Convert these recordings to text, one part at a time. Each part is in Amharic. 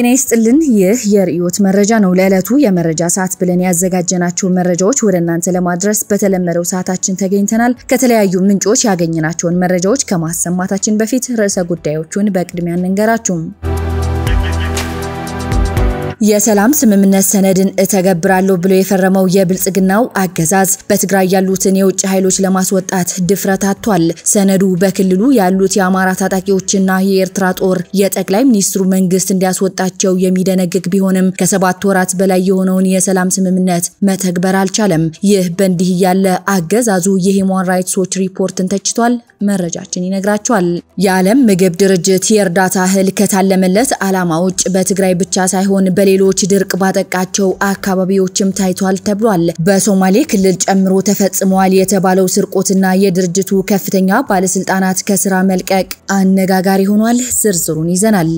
ጤና ይስጥልን። ይህ የርዕዮት መረጃ ነው። ለዕለቱ የመረጃ ሰዓት ብለን ያዘጋጀናቸውን መረጃዎች ወደ እናንተ ለማድረስ በተለመደው ሰዓታችን ተገኝተናል። ከተለያዩ ምንጮች ያገኘናቸውን መረጃዎች ከማሰማታችን በፊት ርዕሰ ጉዳዮቹን በቅድሚያ እንንገራችሁም። የሰላም ስምምነት ሰነድን እተገብራለሁ ብሎ የፈረመው የብልጽግናው አገዛዝ በትግራይ ያሉትን የውጭ ኃይሎች ለማስወጣት ድፍረት አጥቷል። ሰነዱ በክልሉ ያሉት የአማራ ታጣቂዎችና የኤርትራ ጦር የጠቅላይ ሚኒስትሩ መንግስት እንዲያስወጣቸው የሚደነግግ ቢሆንም ከሰባት ወራት በላይ የሆነውን የሰላም ስምምነት መተግበር አልቻለም። ይህ በእንዲህ እያለ አገዛዙ የሂውማን ራይትስ ዎች ሪፖርትን ተችቷል። መረጃችን ይነግራቸዋል። የዓለም ምግብ ድርጅት የእርዳታ እህል ከታለመለት ዓላማ ውጭ በትግራይ ብቻ ሳይሆን በሌ በሌሎች ድርቅ ባጠቃቸው አካባቢዎችም ታይቷል ተብሏል። በሶማሌ ክልል ጨምሮ ተፈጽመዋል የተባለው ስርቆትና የድርጅቱ ከፍተኛ ባለስልጣናት ከስራ መልቀቅ አነጋጋሪ ሆኗል። ዝርዝሩን ይዘናል።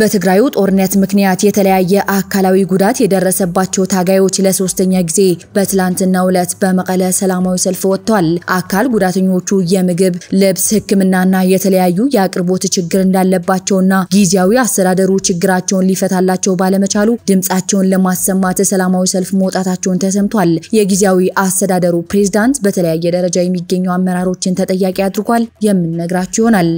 በትግራዩ ጦርነት ምክንያት የተለያየ አካላዊ ጉዳት የደረሰባቸው ታጋዮች ለሶስተኛ ጊዜ በትላንትናው ዕለት በመቀለ ሰላማዊ ሰልፍ ወጥቷል። አካል ጉዳተኞቹ የምግብ፣ ልብስ፣ ሕክምናና የተለያዩ የአቅርቦት ችግር እንዳለባቸውና ጊዜያዊ አስተዳደሩ ችግራቸውን ሊፈታላቸው ባለመቻሉ ድምጻቸውን ለማሰማት ሰላማዊ ሰልፍ መውጣታቸውን ተሰምቷል። የጊዜያዊ አስተዳደሩ ፕሬዝዳንት በተለያየ ደረጃ የሚገኙ አመራሮችን ተጠያቂ አድርጓል። የምንነግራችሁ ይሆናል።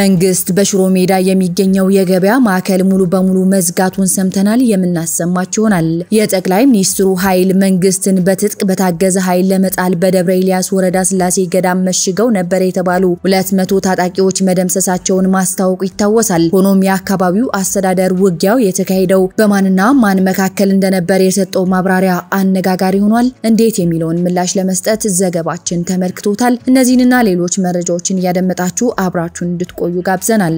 መንግስት በሽሮ ሜዳ የሚገኘው የገበያ ማዕከል ሙሉ በሙሉ መዝጋቱን ሰምተናል፣ የምናሰማችሁ ይሆናል። የጠቅላይ ሚኒስትሩ ኃይል መንግስትን በትጥቅ በታገዘ ኃይል ለመጣል በደብረ ኤልያስ ወረዳ ስላሴ ገዳም መሽገው ነበር የተባሉ 200 ታጣቂዎች መደምሰሳቸውን ማስታወቁ ይታወሳል። ሆኖም የአካባቢው አስተዳደር ውጊያው የተካሄደው በማንና ማን መካከል እንደነበር የሰጠው ማብራሪያ አነጋጋሪ ሆኗል። እንዴት የሚለውን ምላሽ ለመስጠት ዘገባችን ተመልክቶታል። እነዚህንና ሌሎች መረጃዎችን እያደመጣችሁ አብራችሁን እንድትቆ እንድትቆዩ ጋብዘናል።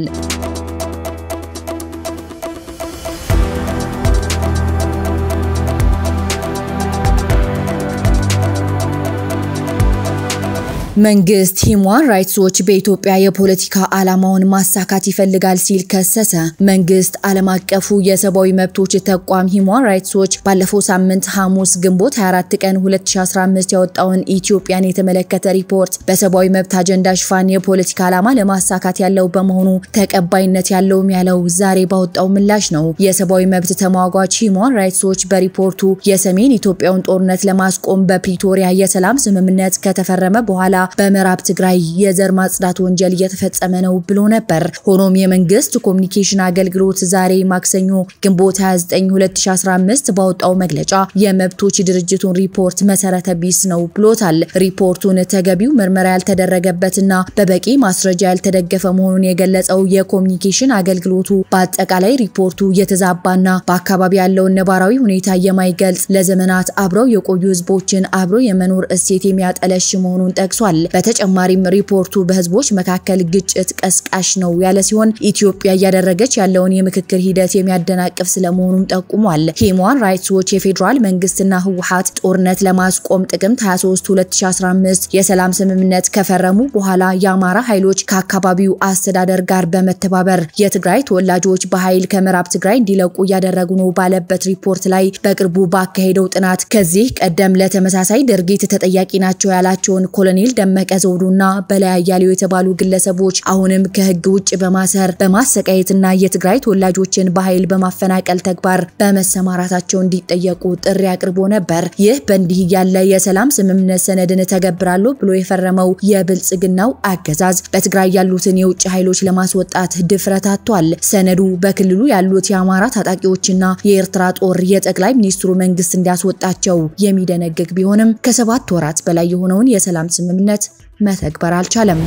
መንግስት ሂውማን ራይትስ ዎች በኢትዮጵያ የፖለቲካ ዓላማውን ማሳካት ይፈልጋል ሲል ከሰሰ። መንግስት ዓለም አቀፉ የሰብአዊ መብቶች ተቋም ሂማን ራይትስ ዎች ባለፈው ሳምንት ሐሙስ ግንቦት 24 ቀን 2015 ያወጣውን ኢትዮጵያን የተመለከተ ሪፖርት በሰብአዊ መብት አጀንዳ ሽፋን የፖለቲካ ዓላማ ለማሳካት ያለው በመሆኑ ተቀባይነት ያለውም ያለው ዛሬ ባወጣው ምላሽ ነው። የሰብአዊ መብት ተሟጓች ሂማን ራይትስ ዎች በሪፖርቱ የሰሜን ኢትዮጵያውን ጦርነት ለማስቆም በፕሪቶሪያ የሰላም ስምምነት ከተፈረመ በኋላ በምዕራብ ትግራይ የዘር ማጽዳት ወንጀል እየተፈጸመ ነው ብሎ ነበር። ሆኖም የመንግስት ኮሚኒኬሽን አገልግሎት ዛሬ ማክሰኞ ግንቦት 29 2015 ባወጣው መግለጫ የመብቶች ድርጅቱን ሪፖርት መሰረተ ቢስ ነው ብሎታል። ሪፖርቱን ተገቢው ምርመራ ያልተደረገበትና በበቂ ማስረጃ ያልተደገፈ መሆኑን የገለጸው የኮሚኒኬሽን አገልግሎቱ በአጠቃላይ ሪፖርቱ የተዛባና በአካባቢ ያለውን ነባራዊ ሁኔታ የማይገልጽ ለዘመናት አብረው የቆዩ ህዝቦችን አብሮ የመኖር እሴት የሚያጠለሽ መሆኑን ጠቅሷል። ገልጿል። በተጨማሪም ሪፖርቱ በህዝቦች መካከል ግጭት ቀስቃሽ ነው ያለ ሲሆን ኢትዮጵያ እያደረገች ያለውን የምክክር ሂደት የሚያደናቅፍ ስለመሆኑም ጠቁሟል። ሂማን ራይትስ ዎች የፌዴራል መንግስትና ህወሀት ጦርነት ለማስቆም ጥቅምት 23 2015 የሰላም ስምምነት ከፈረሙ በኋላ የአማራ ኃይሎች ከአካባቢው አስተዳደር ጋር በመተባበር የትግራይ ተወላጆች በኃይል ከምዕራብ ትግራይ እንዲለቁ እያደረጉ ነው ባለበት ሪፖርት ላይ በቅርቡ ባካሄደው ጥናት ከዚህ ቀደም ለተመሳሳይ ድርጊት ተጠያቂ ናቸው ያላቸውን ኮሎኔል ደመቀ ዘውዱና በላይ አያሌው የተባሉ ግለሰቦች አሁንም ከህግ ውጭ በማሰር በማሰቃየትና የትግራይ ተወላጆችን በኃይል በማፈናቀል ተግባር በመሰማራታቸው እንዲጠየቁ ጥሪ አቅርቦ ነበር። ይህ በእንዲህ እያለ የሰላም ስምምነት ሰነድን ተገብራሉ ብሎ የፈረመው የብልጽግናው አገዛዝ በትግራይ ያሉትን የውጭ ኃይሎች ለማስወጣት ድፍረት አጥቷል። ሰነዱ በክልሉ ያሉት የአማራ ታጣቂዎችና የኤርትራ ጦር የጠቅላይ ሚኒስትሩ መንግስት እንዲያስወጣቸው የሚደነግግ ቢሆንም ከሰባት ወራት በላይ የሆነውን የሰላም ስምምነት ግንኙነት መተግበር አልቻለም።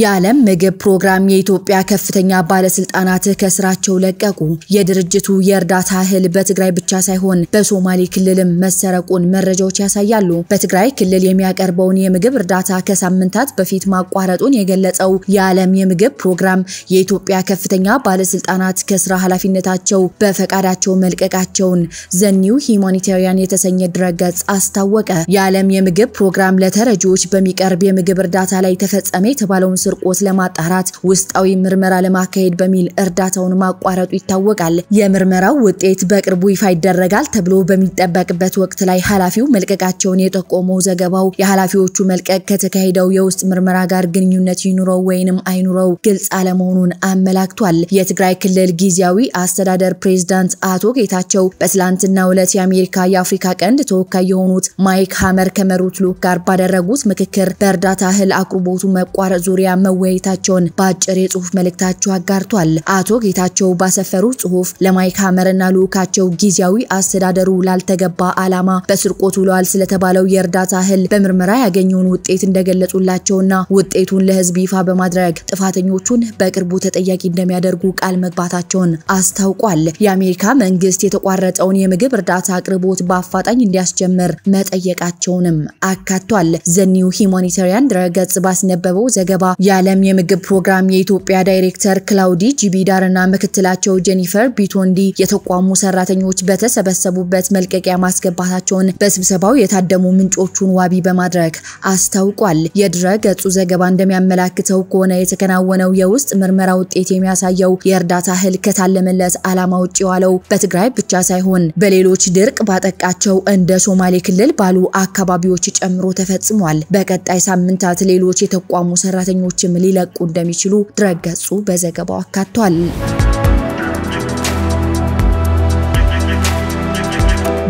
የዓለም ምግብ ፕሮግራም የኢትዮጵያ ከፍተኛ ባለስልጣናት ከስራቸው ለቀቁ። የድርጅቱ የእርዳታ እህል በትግራይ ብቻ ሳይሆን በሶማሌ ክልልም መሰረቁን መረጃዎች ያሳያሉ። በትግራይ ክልል የሚያቀርበውን የምግብ እርዳታ ከሳምንታት በፊት ማቋረጡን የገለጸው የዓለም የምግብ ፕሮግራም የኢትዮጵያ ከፍተኛ ባለስልጣናት ከስራ ኃላፊነታቸው በፈቃዳቸው መልቀቃቸውን ዘኒው ሂማኒታሪያን የተሰኘ ድረገጽ አስታወቀ። የዓለም የምግብ ፕሮግራም ለተረጂዎች በሚቀርብ የምግብ እርዳታ ላይ ተፈጸመ የተባለውን ስርቆት ለማጣራት ውስጣዊ ምርመራ ለማካሄድ በሚል እርዳታውን ማቋረጡ ይታወቃል። የምርመራው ውጤት በቅርቡ ይፋ ይደረጋል ተብሎ በሚጠበቅበት ወቅት ላይ ኃላፊው መልቀቃቸውን የጠቆመው ዘገባው የኃላፊዎቹ መልቀቅ ከተካሄደው የውስጥ ምርመራ ጋር ግንኙነት ይኑረው ወይንም አይኑረው ግልጽ አለመሆኑን አመላክቷል። የትግራይ ክልል ጊዜያዊ አስተዳደር ፕሬዝዳንት አቶ ጌታቸው በትላንትና ዕለት የአሜሪካ የአፍሪካ ቀንድ ተወካይ የሆኑት ማይክ ሀመር ከመሩት ልዑክ ጋር ባደረጉት ምክክር በእርዳታ እህል አቅርቦቱ መቋረጥ ዙሪያ ዙሪያ መወያየታቸውን በአጭር የጽሁፍ መልእክታቸው አጋርቷል። አቶ ጌታቸው ባሰፈሩ ጽሁፍ ለማይክ ሐመርና ልዑካቸው ጊዜያዊ አስተዳደሩ ላልተገባ ዓላማ በስርቆት ውለዋል ስለተባለው የእርዳታ እህል በምርመራ ያገኘውን ውጤት እንደገለጹላቸውና ውጤቱን ለህዝብ ይፋ በማድረግ ጥፋተኞቹን በቅርቡ ተጠያቂ እንደሚያደርጉ ቃል መግባታቸውን አስታውቋል። የአሜሪካ መንግስት የተቋረጠውን የምግብ እርዳታ አቅርቦት በአፋጣኝ እንዲያስጀምር መጠየቃቸውንም አካቷል። ዘኒው ሂማኒታሪያን ድረገጽ ባስነበበው ዘገባ የዓለም የምግብ ፕሮግራም የኢትዮጵያ ዳይሬክተር ክላውዲ እና ምክትላቸው ጄኒፈር ቢቶንዲ የተቋሙ ሰራተኞች በተሰበሰቡበት መልቀቂያ ማስገባታቸውን በስብሰባው የታደሙ ምንጮቹን ዋቢ በማድረግ አስታውቋል። የድረ ገጹ ዘገባ እንደሚያመላክተው ከሆነ የተከናወነው የውስጥ ምርመራ ውጤት የሚያሳየው የእርዳታ እህል ከታለመለት ዓላማ ውጭ የዋለው በትግራይ ብቻ ሳይሆን በሌሎች ድርቅ ባጠቃቸው እንደ ሶማሌ ክልል ባሉ አካባቢዎች ጨምሮ ተፈጽሟል። በቀጣይ ሳምንታት ሌሎች የተቋሙ ሰራተኞች ሰዎችም ሊለቁ እንደሚችሉ ድረገጹ በዘገባው አካቷል።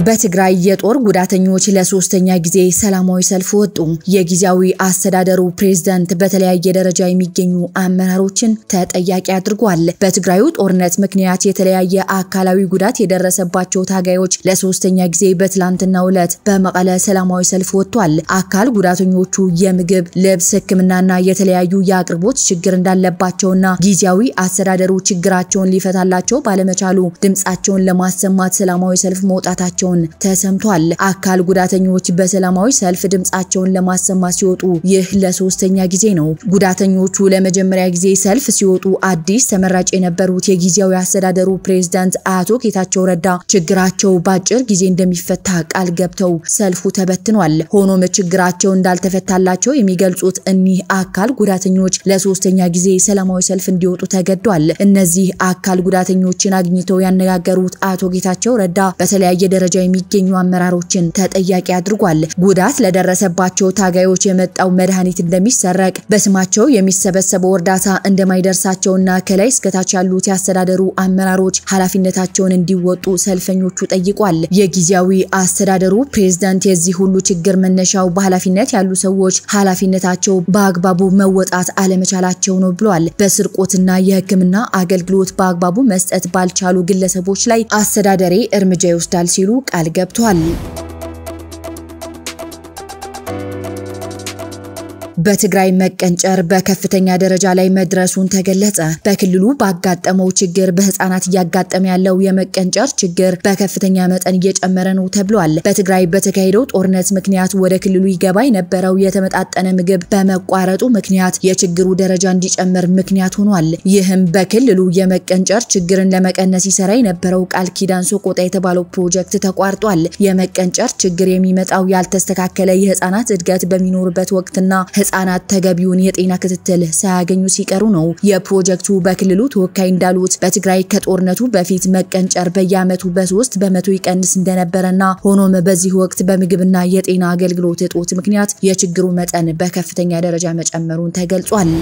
በትግራይ የጦር ጉዳተኞች ለሶስተኛ ጊዜ ሰላማዊ ሰልፍ ወጡ። የጊዜያዊ አስተዳደሩ ፕሬዝዳንት በተለያየ ደረጃ የሚገኙ አመራሮችን ተጠያቂ አድርጓል። በትግራዩ ጦርነት ምክንያት የተለያየ አካላዊ ጉዳት የደረሰባቸው ታጋዮች ለሶስተኛ ጊዜ በትላንትናው ዕለት በመቀለ ሰላማዊ ሰልፍ ወጥቷል። አካል ጉዳተኞቹ የምግብ፣ ልብስ፣ ሕክምናና የተለያዩ የአቅርቦት ችግር እንዳለባቸውና ጊዜያዊ አስተዳደሩ ችግራቸውን ሊፈታላቸው ባለመቻሉ ድምጻቸውን ለማሰማት ሰላማዊ ሰልፍ መውጣታቸው። መሆናቸውን ተሰምቷል። አካል ጉዳተኞች በሰላማዊ ሰልፍ ድምፃቸውን ለማሰማት ሲወጡ ይህ ለሶስተኛ ጊዜ ነው። ጉዳተኞቹ ለመጀመሪያ ጊዜ ሰልፍ ሲወጡ አዲስ ተመራጭ የነበሩት የጊዜያዊ አስተዳደሩ ፕሬዝዳንት አቶ ጌታቸው ረዳ ችግራቸው በአጭር ጊዜ እንደሚፈታ ቃል ገብተው ሰልፉ ተበትኗል። ሆኖም ችግራቸው እንዳልተፈታላቸው የሚገልጹት እኒህ አካል ጉዳተኞች ለሶስተኛ ጊዜ ሰላማዊ ሰልፍ እንዲወጡ ተገዷል። እነዚህ አካል ጉዳተኞችን አግኝተው ያነጋገሩት አቶ ጌታቸው ረዳ በተለያየ ደረጃ የሚገኙ አመራሮችን ተጠያቂ አድርጓል። ጉዳት ለደረሰባቸው ታጋዮች የመጣው መድኃኒት እንደሚሰረቅ፣ በስማቸው የሚሰበሰበው እርዳታ እንደማይደርሳቸውና ከላይ እስከታች ያሉት የአስተዳደሩ አመራሮች ኃላፊነታቸውን እንዲወጡ ሰልፈኞቹ ጠይቋል። የጊዜያዊ አስተዳደሩ ፕሬዝዳንት የዚህ ሁሉ ችግር መነሻው በኃላፊነት ያሉ ሰዎች ኃላፊነታቸው በአግባቡ መወጣት አለመቻላቸው ነው ብሏል። በስርቆትና የሕክምና አገልግሎት በአግባቡ መስጠት ባልቻሉ ግለሰቦች ላይ አስተዳደሬ እርምጃ ይወስዳል ሲሉ ቃል ገብቷል። በትግራይ መቀንጨር በከፍተኛ ደረጃ ላይ መድረሱን ተገለጸ። በክልሉ ባጋጠመው ችግር በህፃናት እያጋጠመ ያለው የመቀንጨር ችግር በከፍተኛ መጠን እየጨመረ ነው ተብሏል። በትግራይ በተካሄደው ጦርነት ምክንያት ወደ ክልሉ ይገባ የነበረው የተመጣጠነ ምግብ በመቋረጡ ምክንያት የችግሩ ደረጃ እንዲጨምር ምክንያት ሆኗል። ይህም በክልሉ የመቀንጨር ችግርን ለመቀነስ ይሰራ የነበረው ቃል ኪዳን ሶቆጣ የተባለው ፕሮጀክት ተቋርጧል። የመቀንጨር ችግር የሚመጣው ያልተስተካከለ የህፃናት እድገት በሚኖርበት ወቅትና ህጻናት ተገቢውን የጤና ክትትል ሳያገኙ ሲቀሩ ነው። የፕሮጀክቱ በክልሉ ተወካይ እንዳሉት በትግራይ ከጦርነቱ በፊት መቀንጨር በየአመቱ በሶስት በመቶ ይቀንስ እንደነበረና ሆኖም በዚህ ወቅት በምግብና የጤና አገልግሎት እጦት ምክንያት የችግሩ መጠን በከፍተኛ ደረጃ መጨመሩን ተገልጿል።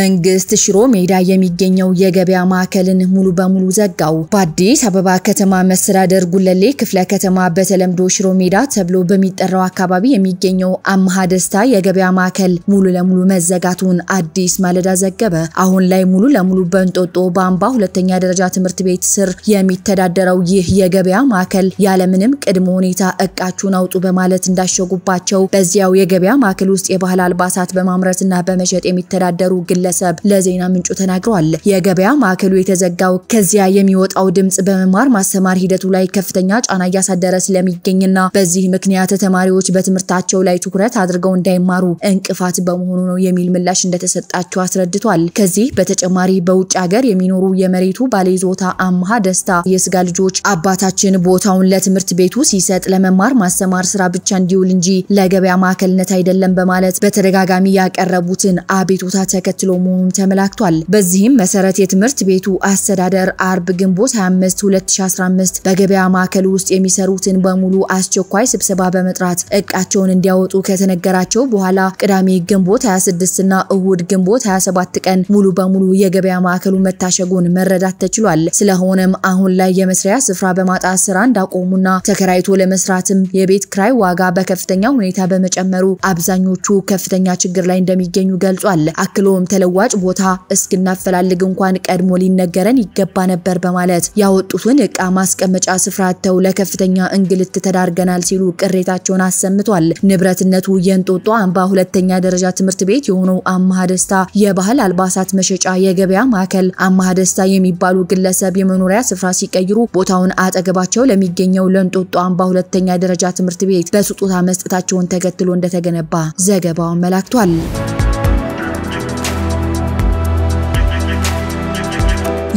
መንግስት ሽሮ ሜዳ የሚገኘው የገበያ ማዕከልን ሙሉ በሙሉ ዘጋው። በአዲስ አበባ ከተማ መስተዳደር ጉለሌ ክፍለ ከተማ በተለምዶ ሽሮ ሜዳ ተብሎ በሚጠራው አካባቢ የሚገኘው አምሃ ደስታ የገበያ ማዕከል ሙሉ ለሙሉ መዘጋቱን አዲስ ማለዳ ዘገበ። አሁን ላይ ሙሉ ለሙሉ በእንጦጦ በአምባ ሁለተኛ ደረጃ ትምህርት ቤት ስር የሚተዳደረው ይህ የገበያ ማዕከል ያለምንም ቅድመ ሁኔታ እቃችሁን አውጡ በማለት እንዳሸጉባቸው በዚያው የገበያ ማዕከል ውስጥ የባህል አልባሳት በማምረትና በመሸጥ የሚተዳደሩ ግለሰብ ለዜና ምንጩ ተናግረዋል። የገበያ ማዕከሉ የተዘጋው ከዚያ የሚወጣው ድምፅ በመማር ማስተማር ሂደቱ ላይ ከፍተኛ ጫና እያሳደረ ስለሚገኝና በዚህ ምክንያት ተማሪዎች በትምህርታቸው ላይ ትኩረት አድርገው እንዳይማሩ እንቅፋት በመሆኑ ነው የሚል ምላሽ እንደተሰጣቸው አስረድቷል። ከዚህ በተጨማሪ በውጭ ሀገር የሚኖሩ የመሬቱ ባለይዞታ አምሃ ደስታ የስጋ ልጆች አባታችን ቦታውን ለትምህርት ቤቱ ሲሰጥ ለመማር ማስተማር ስራ ብቻ እንዲውል እንጂ ለገበያ ማዕከልነት አይደለም በማለት በተደጋጋሚ ያቀረቡትን አቤቱታ ተከትሎ ተከትሎ መሆኑን ተመላክቷል። በዚህም መሰረት የትምህርት ቤቱ አስተዳደር አርብ ግንቦት 25 2015 በገበያ ማዕከል ውስጥ የሚሰሩትን በሙሉ አስቸኳይ ስብሰባ በመጥራት እቃቸውን እንዲያወጡ ከተነገራቸው በኋላ ቅዳሜ ግንቦት 26 እና እሁድ ግንቦት 27 ቀን ሙሉ በሙሉ የገበያ ማዕከሉ መታሸጉን መረዳት ተችሏል። ስለሆነም አሁን ላይ የመስሪያ ስፍራ በማጣት ስራ እንዳቆሙና ተከራይቶ ለመስራትም የቤት ክራይ ዋጋ በከፍተኛ ሁኔታ በመጨመሩ አብዛኞቹ ከፍተኛ ችግር ላይ እንደሚገኙ ገልጿል። አክሎም ተለዋጭ ቦታ እስክናፈላልግ እንኳን ቀድሞ ሊነገረን ይገባ ነበር በማለት ያወጡትን እቃ ማስቀመጫ ስፍራ አጥተው ለከፍተኛ እንግልት ተዳርገናል ሲሉ ቅሬታቸውን አሰምቷል። ንብረትነቱ የእንጦጦ አምባ ሁለተኛ ደረጃ ትምህርት ቤት የሆነው አማሃ ደስታ የባህል አልባሳት መሸጫ የገበያ ማዕከል አማሃ ደስታ የሚባሉ ግለሰብ የመኖሪያ ስፍራ ሲቀይሩ ቦታውን አጠገባቸው ለሚገኘው ለእንጦጦ አምባ ሁለተኛ ደረጃ ትምህርት ቤት በስጦታ መስጠታቸውን ተከትሎ እንደተገነባ ዘገባው አመላክቷል።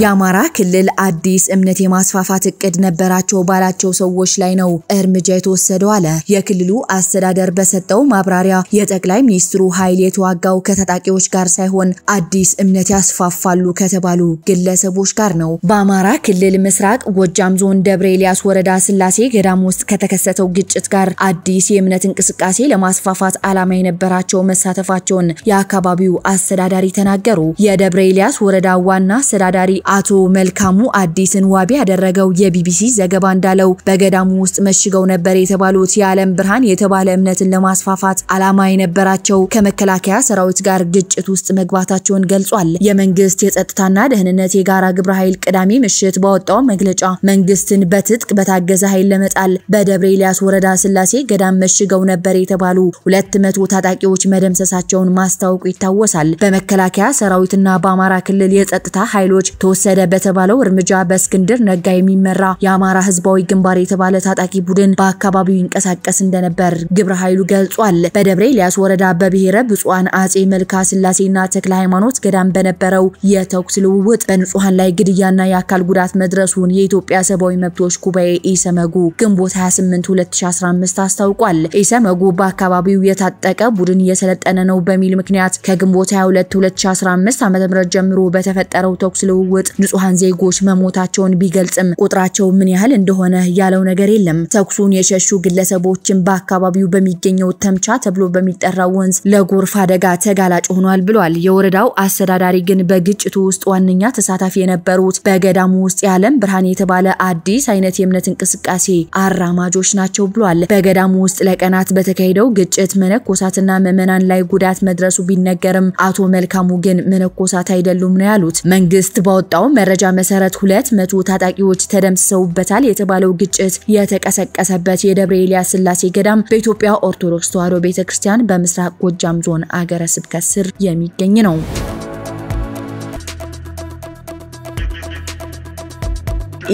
የአማራ ክልል አዲስ እምነት የማስፋፋት እቅድ ነበራቸው ባላቸው ሰዎች ላይ ነው እርምጃ የተወሰደው አለ የክልሉ አስተዳደር በሰጠው ማብራሪያ የጠቅላይ ሚኒስትሩ ኃይል የተዋጋው ከታጣቂዎች ጋር ሳይሆን አዲስ እምነት ያስፋፋሉ ከተባሉ ግለሰቦች ጋር ነው። በአማራ ክልል ምስራቅ ጎጃም ዞን ደብረ ኤልያስ ወረዳ ስላሴ ገዳም ውስጥ ከተከሰተው ግጭት ጋር አዲስ የእምነት እንቅስቃሴ ለማስፋፋት ዓላማ የነበራቸው መሳተፋቸውን የአካባቢው አስተዳዳሪ ተናገሩ። የደብረ ኤልያስ ወረዳ ዋና አስተዳዳሪ አቶ መልካሙ አዲስን ዋቢ ያደረገው የቢቢሲ ዘገባ እንዳለው በገዳሙ ውስጥ መሽገው ነበር የተባሉት የዓለም ብርሃን የተባለ እምነትን ለማስፋፋት ዓላማ የነበራቸው ከመከላከያ ሰራዊት ጋር ግጭት ውስጥ መግባታቸውን ገልጿል። የመንግስት የጸጥታና ደህንነት የጋራ ግብረ ኃይል ቅዳሜ ምሽት ባወጣው መግለጫ መንግስትን በትጥቅ በታገዘ ኃይል ለመጣል በደብረ ኤልያስ ወረዳ ስላሴ ገዳም መሽገው ነበር የተባሉ ሁለት መቶ ታጣቂዎች መደምሰሳቸውን ማስታወቁ ይታወሳል። በመከላከያ ሰራዊትና በአማራ ክልል የጸጥታ ኃይሎች ተወሰደ በተባለው እርምጃ በእስክንድር ነጋ የሚመራ የአማራ ህዝባዊ ግንባር የተባለ ታጣቂ ቡድን በአካባቢው ይንቀሳቀስ እንደነበር ግብረ ኃይሉ ገልጿል። በደብረ ኤልያስ ወረዳ በብሔረ ብፁዓን አጼ መልካ ስላሴና ተክለ ሃይማኖት ገዳም በነበረው የተኩስ ልውውጥ በንጹሐን ላይ ግድያና የአካል ጉዳት መድረሱን የኢትዮጵያ ሰብአዊ መብቶች ጉባኤ ኢሰመጉ ግንቦት 28 2015 አስታውቋል። ኢሰመጉ በአካባቢው የታጠቀ ቡድን እየሰለጠነ ነው በሚል ምክንያት ከግንቦት 22 2015 ዓ.ም ጀምሮ በተፈጠረው ተኩስ ልውውጥ ውስጥ ንጹሐን ዜጎች መሞታቸውን ቢገልጽም ቁጥራቸው ምን ያህል እንደሆነ ያለው ነገር የለም። ተኩሱን የሸሹ ግለሰቦችን በአካባቢው በሚገኘው ተምቻ ተብሎ በሚጠራው ወንዝ ለጎርፍ አደጋ ተጋላጭ ሆኗል ብሏል። የወረዳው አስተዳዳሪ ግን በግጭቱ ውስጥ ዋነኛ ተሳታፊ የነበሩት በገዳሙ ውስጥ የዓለም ብርሃን የተባለ አዲስ አይነት የእምነት እንቅስቃሴ አራማጆች ናቸው ብሏል። በገዳሙ ውስጥ ለቀናት በተካሄደው ግጭት መነኮሳትና ምዕመናን ላይ ጉዳት መድረሱ ቢነገርም አቶ መልካሙ ግን መነኮሳት አይደሉም ነው ያሉት። መንግስት ባወጣ በወጣው መረጃ መሰረት ሁለት መቶ ታጣቂዎች ተደምስሰውበታል የተባለው ግጭት የተቀሰቀሰበት የደብረ ኤልያስ ስላሴ ገዳም በኢትዮጵያ ኦርቶዶክስ ተዋሕዶ ቤተክርስቲያን በምስራቅ ጎጃም ዞን አገረ ስብከት ስር የሚገኝ ነው።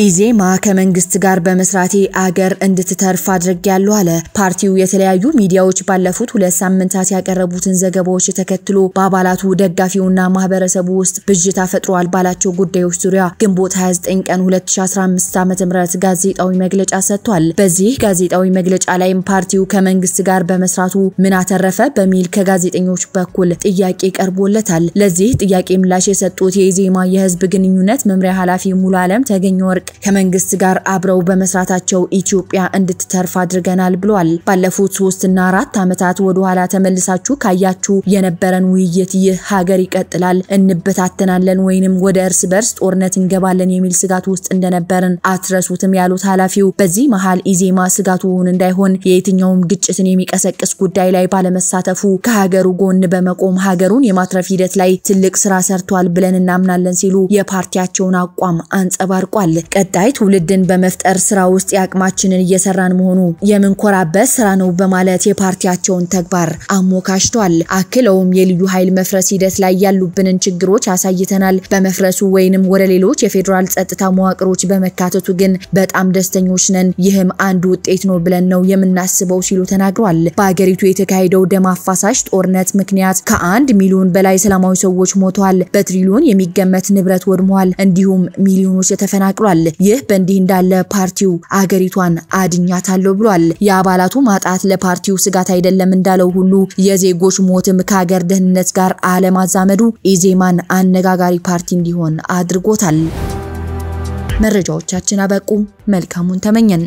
ኢዜማ ከመንግስት ጋር በመስራቴ አገር እንድትተርፍ አድርጌያለሁ አለ። ፓርቲው የተለያዩ ሚዲያዎች ባለፉት ሁለት ሳምንታት ያቀረቡትን ዘገባዎች ተከትሎ በአባላቱ ደጋፊውና ማህበረሰቡ ውስጥ ብዥታ ፈጥሯል ባላቸው ጉዳዮች ዙሪያ ግንቦት 29 ቀን 2015 ዓ.ም ጋዜጣዊ መግለጫ ሰጥቷል። በዚህ ጋዜጣዊ መግለጫ ላይም ፓርቲው ከመንግስት ጋር በመስራቱ ምን አተረፈ በሚል ከጋዜጠኞች በኩል ጥያቄ ቀርቦለታል። ለዚህ ጥያቄ ምላሽ የሰጡት የኢዜማ የህዝብ ግንኙነት መምሪያ ኃላፊ ሙሉ አለም ተገኘ ወርቅ ወርቅ ከመንግስት ጋር አብረው በመስራታቸው ኢትዮጵያ እንድትተርፍ አድርገናል ብሏል። ባለፉት ሶስትና አራት ዓመታት ወደ ኋላ ተመልሳችሁ ካያችሁ የነበረን ውይይት ይህ ሀገር ይቀጥላል፣ እንበታተናለን ወይንም ወደ እርስ በርስ ጦርነት እንገባለን የሚል ስጋት ውስጥ እንደነበርን አትረሱትም ያሉት ኃላፊው በዚህ መሃል ኢዜማ ስጋቱን እንዳይሆን የየትኛውም ግጭትን የሚቀሰቅስ ጉዳይ ላይ ባለመሳተፉ ከሀገሩ ጎን በመቆም ሀገሩን የማትረፍ ሂደት ላይ ትልቅ ስራ ሰርቷል ብለን እናምናለን ሲሉ የፓርቲያቸውን አቋም አንጸባርቋል። ቀጣይ ትውልድን በመፍጠር ስራ ውስጥ የአቅማችንን እየሰራን መሆኑ የምንኮራበት ስራ ነው በማለት የፓርቲያቸውን ተግባር አሞካሽቷል። አክለውም የልዩ ኃይል መፍረስ ሂደት ላይ ያሉብንን ችግሮች አሳይተናል። በመፍረሱ ወይንም ወደ ሌሎች የፌዴራል ጸጥታ መዋቅሮች በመካተቱ ግን በጣም ደስተኞች ነን። ይህም አንድ ውጤት ነው ብለን ነው የምናስበው ሲሉ ተናግሯል። በአገሪቱ የተካሄደው ደም አፋሳሽ ጦርነት ምክንያት ከአንድ ሚሊዮን በላይ ሰላማዊ ሰዎች ሞተዋል። በትሪሊዮን የሚገመት ንብረት ወድመዋል። እንዲሁም ሚሊዮኖች ተፈናቅሏል። ይገኛል። ይህ በእንዲህ እንዳለ ፓርቲው አገሪቷን አድኛታለሁ ብሏል። የአባላቱ ማጣት ለፓርቲው ስጋት አይደለም እንዳለው ሁሉ የዜጎች ሞትም ከሀገር ደህንነት ጋር አለማዛመዱ ኢዜማን አነጋጋሪ ፓርቲ እንዲሆን አድርጎታል። መረጃዎቻችን አበቁ። መልካሙን ተመኘን።